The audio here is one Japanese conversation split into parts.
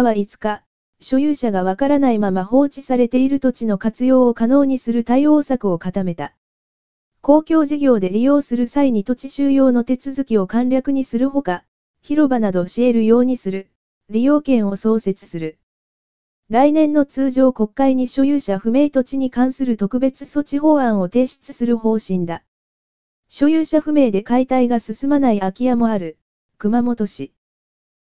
ハは5日、所有者がわからないまま放置されている土地の活用を可能にする対応策を固めた。公共事業で利用する際に土地収容の手続きを簡略にするほか、広場など教えるようにする、利用権を創設する。来年の通常国会に所有者不明土地に関する特別措置法案を提出する方針だ。所有者不明で解体が進まない空き家もある、熊本市。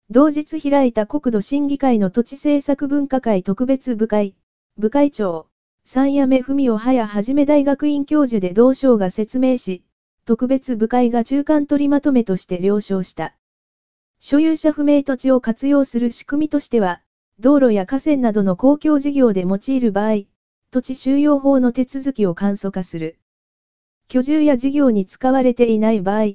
同日開いた国土審議会の土地政策分科会特別部会、部会長、三谷目文はやはじめ大学院教授で同省が説明し、特別部会が中間取りまとめとして了承した。所有者不明土地を活用する仕組みとしては、道路や河川などの公共事業で用いる場合、土地収容法の手続きを簡素化する。居住や事業に使われていない場合、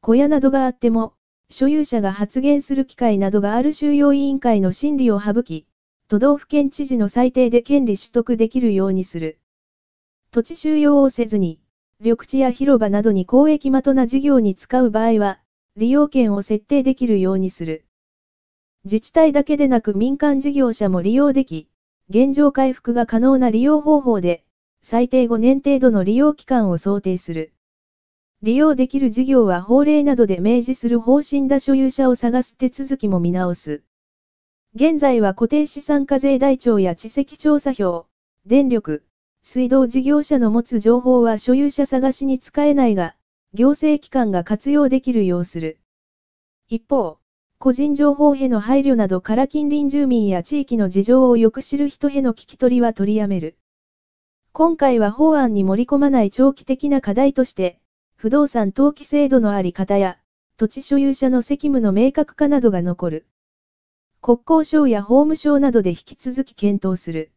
小屋などがあっても、所有者が発言する機会などがある収容委員会の審理を省き、都道府県知事の裁定で権利取得できるようにする。土地収容をせずに、緑地や広場などに公益的な事業に使う場合は、利用権を設定できるようにする。自治体だけでなく民間事業者も利用でき、現状回復が可能な利用方法で、最低5年程度の利用期間を想定する。利用できる事業は法令などで明示する方針だ所有者を探す手続きも見直す。現在は固定資産課税台帳や地籍調査票、電力、水道事業者の持つ情報は所有者探しに使えないが、行政機関が活用できるようする。一方、個人情報への配慮などから近隣住民や地域の事情をよく知る人への聞き取りは取りやめる。今回は法案に盛り込まない長期的な課題として、不動産登記制度のあり方や、土地所有者の責務の明確化などが残る。国交省や法務省などで引き続き検討する。